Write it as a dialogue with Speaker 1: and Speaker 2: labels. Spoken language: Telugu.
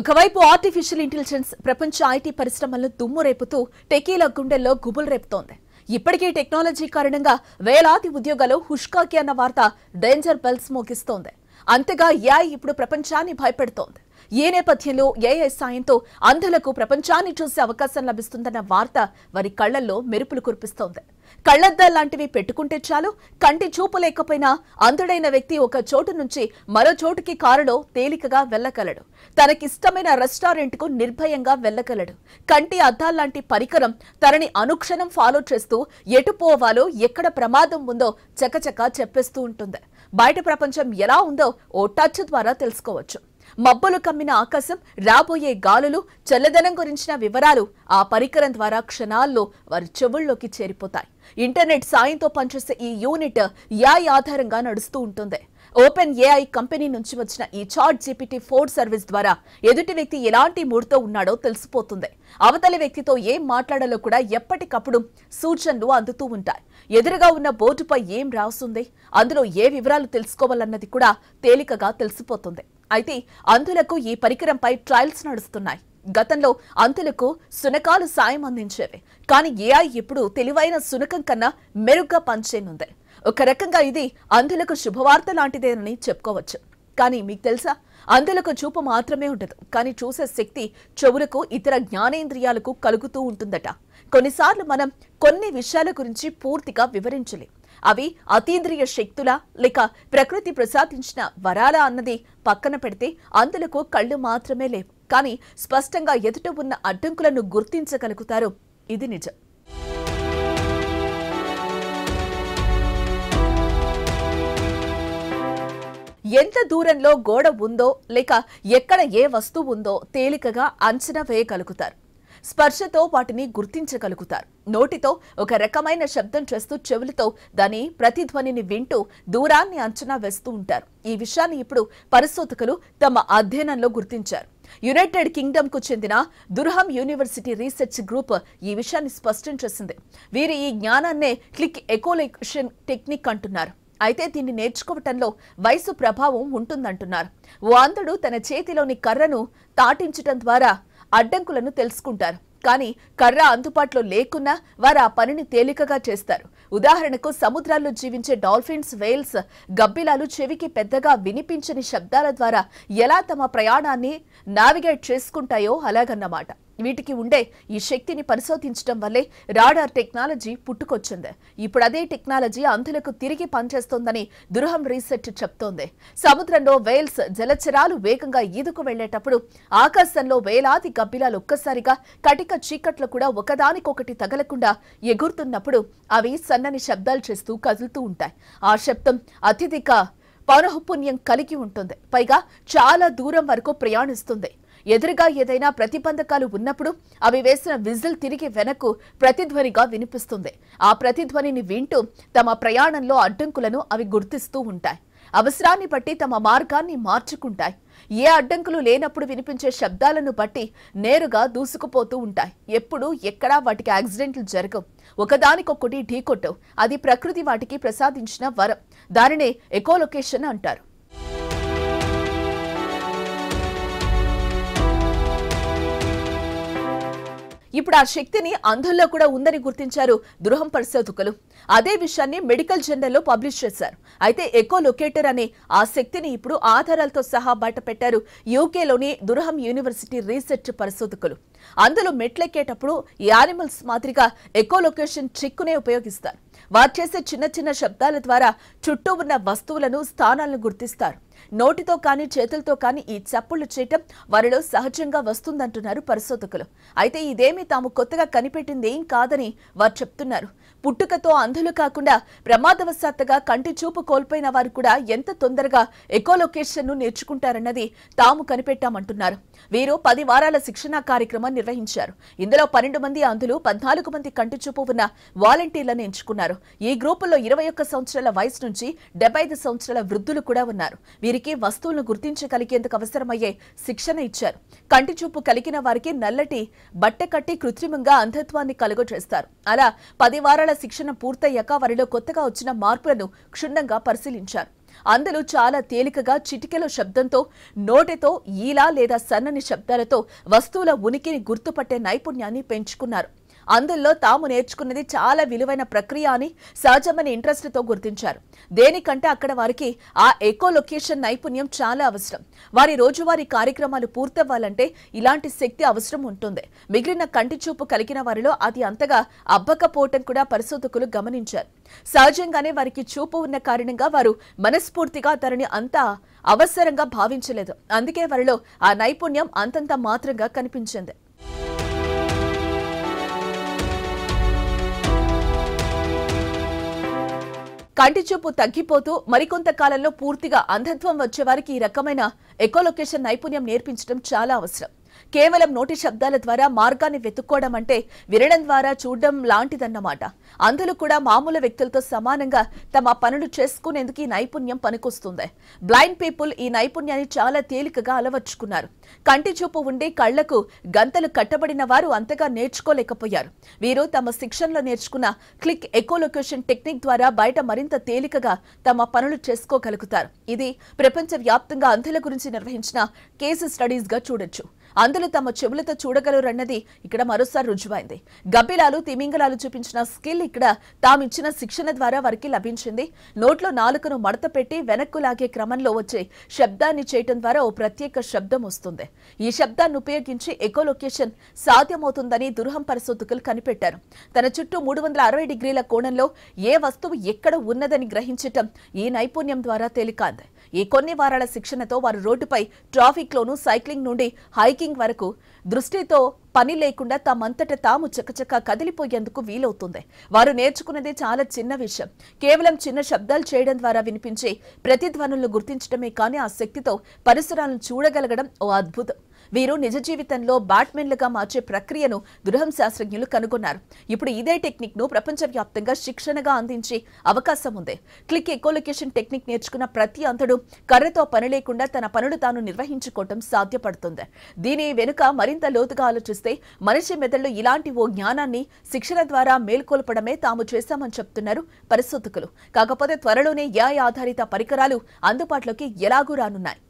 Speaker 1: ఒకవైపు ఆర్టిఫిషియల్ ఇంటెలిజెన్స్ ప్రపంచ ఐటీ పరిశ్రమలను దుమ్ము రేపుతూ టెకీల గుండెల్లో గుబులు రేపుతోంది ఇప్పటికే టెక్నాలజీ కారణంగా వేలాది ఉద్యోగాలు హుష్కాకి అన్న వార్త డేంజర్ బెల్స్ మోగిస్తోంది అంతగా ఏఐ ఇప్పుడు ప్రపంచాన్ని భయపెడుతోంది ఈ నేపథ్యంలో ఏఐ సాయంతో అంధులకు ప్రపంచాన్ని చూసే అవకాశం లభిస్తుందన్న వార్త వారి కళ్లల్లో మెరుపులు కురిపిస్తోంది కళ్లద్దాలు లాంటివి పెట్టుకుంటే చాలు కంటి చూపు లేకపోయినా అంధుడైన వ్యక్తి ఒక చోటు నుంచి మరో చోటుకి కారులో తేలికగా వెళ్ళగలడు తనకిష్టమైన రెస్టారెంట్కు నిర్భయంగా వెళ్ళగలడు కంటి అద్దాల్లాంటి పరికరం తనని అనుక్షణం ఫాలో చేస్తూ ఎటుపోవాలో ఎక్కడ ప్రమాదం ఉందో చకచక చెప్పేస్తూ ఉంటుంది బయట ప్రపంచం ఎలా ఉందో ఓ టచ్ ద్వారా తెలుసుకోవచ్చు మబ్బులు కమ్మిన ఆకాశం రాబోయే గాలులు చల్లదనం గురించిన వివరాలు ఆ పరికరం ద్వారా క్షణాల్లో వారి చెవుల్లోకి చేరిపోతాయి ఇంటర్నెట్ సాయంతో పనిచేసే ఈ యూనిట్ యాయ్ ఆధారంగా నడుస్తూ ఉంటుంది ఓపెన్ ఏఐ కంపెనీ నుంచి వచ్చిన ఈ చాట్ జీపీటీ ఫోర్ సర్వీస్ ద్వారా ఎదుటి వ్యక్తి ఎలాంటి మూడ్తో ఉన్నాడో తెలిసిపోతుంది అవతలి వ్యక్తితో ఏం మాట్లాడాలో కూడా ఎప్పటికప్పుడు సూచనలు అందుతూ ఉంటాయి ఎదురుగా ఉన్న బోర్డుపై ఏం రాస్తుంది అందులో ఏ వివరాలు తెలుసుకోవాలన్నది కూడా తేలికగా తెలిసిపోతుంది అయితే అంధులకు ఈ పరికరంపై ట్రయల్స్ నడుస్తున్నాయి గతంలో అంతులకు సునకాలు సాయం అందించేవి కానీ ఏఐ ఇప్పుడు తెలివైన సునకం కన్నా మెరుగ్గా పనిచేయనుంది ఒక రకంగా ఇది అంధులకు శుభవార్త లాంటిదేనని చెప్పుకోవచ్చు కానీ మీకు తెలుసా అంధులకు చూపు మాత్రమే ఉండదు కానీ చూసే శక్తి చెవులకు ఇతర జ్ఞానేంద్రియాలకు కలుగుతూ ఉంటుందట కొన్నిసార్లు మనం కొన్ని విషయాల గురించి పూర్తిగా వివరించలేం అవి అతీంద్రియ శక్తుల లేక ప్రకృతి ప్రసాదించిన వరాల అన్నది పక్కన పెడితే అందులకు కళ్ళు మాత్రమే లేవు కానీ స్పష్టంగా ఎదుట ఉన్న అడ్డంకులను గుర్తించగలుగుతారు ఇది నిజం ఎంత దూరంలో గోడ ఉందో లేక ఎక్కడ ఏ వస్తువు ఉందో తేలికగా అంచనా వేయగలుగుతారు స్పర్శతో వాటిని గుర్తించగలుగుతారు నోటితో ఒక రకమైన శబ్దం చేస్తూ చెవులతో దాని ప్రతిధ్వనిని వింటూ దూరాన్ని అంచనా వేస్తూ ఉంటారు ఈ విషయాన్ని ఇప్పుడు పరిశోధకులు తమ అధ్యయనంలో గుర్తించారు యునైటెడ్ కింగ్డమ్ కు చెందిన దుర్హం యూనివర్సిటీ రీసెర్చ్ గ్రూప్ ఈ విషయాన్ని స్పష్టం చేసింది వీరి ఈ జ్ఞానాన్నే క్లిక్ ఎకోలేషన్ టెక్నిక్ అంటున్నారు అయితే దీన్ని నేర్చుకోవటంలో వయసు ప్రభావం ఉంటుందంటున్నారు ఓ అంధుడు తన చేతిలోని కర్రను తాటించటం ద్వారా అడ్డంకులను తెలుసుకుంటారు కానీ కర్ర అందుబాటులో లేకున్నా వారు ఆ పనిని తేలికగా చేస్తారు ఉదాహరణకు సముద్రాల్లో జీవించే డాల్ఫిన్స్ వేల్స్ గబ్బిలాలు చెవికి పెద్దగా వినిపించని శబ్దాల ద్వారా ఎలా తమ ప్రయాణాన్ని నావిగేట్ చేసుకుంటాయో అలాగన్నమాట వీటికి ఉండే ఈ శక్తిని పరిశోధించడం వల్లే రాడార్ టెక్నాలజీ పుట్టుకొచ్చింది ఇప్పుడు అదే టెక్నాలజీ అంధులకు తిరిగి పనిచేస్తోందని దుర్హం రీసెర్చ్ చెప్తోంది సముద్రంలో వేల్స్ జలచరాలు వేగంగా ఈదుకు వెళ్లేటప్పుడు ఆకాశంలో వేలాది గబ్బిలాలు ఒక్కసారిగా కటిక చీకట్లు కూడా ఒకదానికొకటి తగలకుండా ఎగురుతున్నప్పుడు అవి సన్నని శబ్దాలు చేస్తూ కదులుతూ ఉంటాయి ఆ శబ్దం అత్యధిక పౌనఃపుణ్యం కలిగి ఉంటుంది పైగా చాలా దూరం వరకు ప్రయాణిస్తుంది ఎదురుగా ఏదైనా ప్రతిబంధకాలు ఉన్నప్పుడు అవి వేసిన విజిల్ తిరిగి వెనక్కు ప్రతిధ్వనిగా వినిపిస్తుంది ఆ ప్రతిధ్వనిని వింటూ తమ ప్రయాణంలో అడ్డంకులను అవి గుర్తిస్తూ ఉంటాయి అవసరాన్ని బట్టి తమ మార్గాన్ని మార్చుకుంటాయి ఏ అడ్డంకులు లేనప్పుడు వినిపించే శబ్దాలను బట్టి నేరుగా దూసుకుపోతూ ఉంటాయి ఎప్పుడు ఎక్కడా వాటికి యాక్సిడెంట్లు జరగవు ఒకదానికొకటి ఢీకొట్టవు అది ప్రకృతి వాటికి ప్రసాదించిన వరం దానినే ఎకోలొకేషన్ అంటారు ఇప్పుడు ఆ శక్తిని అంధంలో కూడా ఉందని గుర్తించారు దృహం పరిశోధకులు అదే విషయాన్ని మెడికల్ లో పబ్లిష్ చేశారు అయితే ఎకో లొకేటర్ అనే ఆ శక్తిని ఇప్పుడు ఆధారాలతో సహా పెట్టారు యూకేలోని దురహం యూనివర్సిటీ రీసెర్చ్ పరిశోధకులు అందులో మెట్లెక్కేటప్పుడు యానిమల్స్ మాదిరిగా ఎకో లొకేషన్ ట్రిక్కునే ఉపయోగిస్తారు వారు చేసే చిన్న చిన్న శబ్దాల ద్వారా చుట్టూ ఉన్న వస్తువులను స్థానాలను గుర్తిస్తారు నోటితో కానీ చేతులతో కానీ ఈ చప్పుళ్లు చేయటం వారిలో సహజంగా వస్తుందంటున్నారు పరిశోధకులు అయితే ఇదేమీ తాము కొత్తగా కనిపెట్టింది ఏం కాదని వారు చెప్తున్నారు పుట్టుకతో అంధులు కాకుండా ప్రమాదవశాత్తుగా కంటి చూపు కోల్పోయిన వారు కూడా ఎంత తొందరగా ఎకోలొకేషన్ను నేర్చుకుంటారన్నది తాము కనిపెట్టామంటున్నారు వీరు పది వారాల శిక్షణా కార్యక్రమం నిర్వహించారు ఇందులో పన్నెండు మంది అంధులు పద్నాలుగు మంది కంటి చూపు ఉన్న వాలంటీర్లను ఎంచుకున్నారు ఈ గ్రూపుల్లో ఇరవై ఒక్క సంవత్సరాల వయసు నుంచి డెబ్బై ఐదు సంవత్సరాల వృద్ధులు కూడా ఉన్నారు వీరికి వస్తువులను గుర్తించగలిగేందుకు అవసరమయ్యే శిక్షణ ఇచ్చారు కంటి చూపు కలిగిన వారికి నల్లటి బట్ట కట్టి కృత్రిమంగా అంధత్వాన్ని కలుగజేస్తారు అలా పది వారాల శిక్షణ పూర్తయ్యాక వారిలో కొత్తగా వచ్చిన మార్పులను క్షుణ్ణంగా పరిశీలించారు అందులో చాలా తేలికగా చిటికెలో శబ్దంతో నోటితో ఈలా లేదా సన్నని శబ్దాలతో వస్తువుల ఉనికిని గుర్తుపట్టే నైపుణ్యాన్ని పెంచుకున్నారు అందులో తాము నేర్చుకున్నది చాలా విలువైన ప్రక్రియ అని సహజమైన ఇంట్రెస్ట్తో గుర్తించారు దేనికంటే అక్కడ వారికి ఆ ఎకో లొకేషన్ నైపుణ్యం చాలా అవసరం వారి రోజువారీ కార్యక్రమాలు పూర్తవ్వాలంటే ఇలాంటి శక్తి అవసరం ఉంటుంది మిగిలిన కంటి చూపు కలిగిన వారిలో అది అంతగా అబ్బకపోవటం కూడా పరిశోధకులు గమనించారు సహజంగానే వారికి చూపు ఉన్న కారణంగా వారు మనస్ఫూర్తిగా తనని అంతా అవసరంగా భావించలేదు అందుకే వారిలో ఆ నైపుణ్యం అంతంత మాత్రంగా కనిపించింది కంటి చూపు తగ్గిపోతూ మరికొంత కాలంలో పూర్తిగా అంధత్వం వచ్చేవారికి ఈ రకమైన ఎకోలొకేషన్ నైపుణ్యం నేర్పించడం చాలా అవసరం కేవలం నోటి శబ్దాల ద్వారా మార్గాన్ని వెతుక్కోవడం అంటే వినడం ద్వారా చూడడం లాంటిదన్నమాట అందులో కూడా మామూలు వ్యక్తులతో సమానంగా తమ పనులు చేసుకునేందుకు ఈ నైపుణ్యం పనికొస్తుంది బ్లైండ్ పీపుల్ ఈ నైపుణ్యాన్ని చాలా తేలికగా అలవర్చుకున్నారు కంటి చూపు ఉండి కళ్లకు గంతలు కట్టబడిన వారు అంతగా నేర్చుకోలేకపోయారు వీరు తమ శిక్షణలో నేర్చుకున్న క్లిక్ ఎకోలొకేషన్ టెక్నిక్ ద్వారా బయట మరింత తేలికగా తమ పనులు చేసుకోగలుగుతారు ఇది ప్రపంచ వ్యాప్తంగా అంధుల గురించి నిర్వహించిన కేసు స్టడీస్గా చూడొచ్చు అందులో తమ చెవులతో చూడగలరన్నది ఇక్కడ మరోసారి రుజువైంది గబ్బిలాలు తిమింగలాలు చూపించిన స్కిల్ ఇక్కడ తామిచ్చిన శిక్షణ ద్వారా వారికి లభించింది నోట్లో నాలుకను మడత పెట్టి వెనక్కు లాగే క్రమంలో వచ్చే శబ్దాన్ని చేయటం ద్వారా ఓ ప్రత్యేక శబ్దం వస్తుంది ఈ శబ్దాన్ని ఉపయోగించి ఎకోలొకేషన్ సాధ్యమవుతుందని దుర్హం పరిశోధకులు కనిపెట్టారు తన చుట్టూ మూడు వందల అరవై డిగ్రీల కోణంలో ఏ వస్తువు ఎక్కడ ఉన్నదని గ్రహించటం ఈ నైపుణ్యం ద్వారా తేలికాంది ఈ కొన్ని వారాల శిక్షణతో వారు రోడ్డుపై ట్రాఫిక్లోనూ సైక్లింగ్ నుండి హైకింగ్ మేకింగ్ వరకు దృష్టితో పని లేకుండా తమంతట తాము చకచక కదిలిపోయేందుకు వీలవుతుంది వారు నేర్చుకున్నది చాలా చిన్న విషయం కేవలం చిన్న శబ్దాలు చేయడం ద్వారా వినిపించే ప్రతిధ్వనులను గుర్తించడమే కానీ ఆ శక్తితో పరిసరాలను చూడగలగడం ఓ అద్భుతం వీరు నిజ జీవితంలో బ్యాట్మెన్లుగా మార్చే ప్రక్రియను దృఢం శాస్త్రజ్ఞులు కనుగొన్నారు ఇప్పుడు ఇదే టెక్నిక్ ను ప్రపంచవ్యాప్తంగా శిక్షణగా అందించే అవకాశం ఉంది క్లిక్ ఎకోలొకేషన్ టెక్నిక్ నేర్చుకున్న ప్రతి అంతడు కర్రతో పని లేకుండా తన పనులు తాను నిర్వహించుకోవటం సాధ్యపడుతుంది దీని వెనుక మరింత లోతుగా ఆలోచిస్తే మనిషి మెదళ్లు ఇలాంటి ఓ జ్ఞానాన్ని శిక్షణ ద్వారా మేల్కొల్పడమే తాము చేశామని చెప్తున్నారు పరిశోధకులు కాకపోతే త్వరలోనే ఏఐ ఆధారిత పరికరాలు అందుబాటులోకి ఎలాగూ రానున్నాయి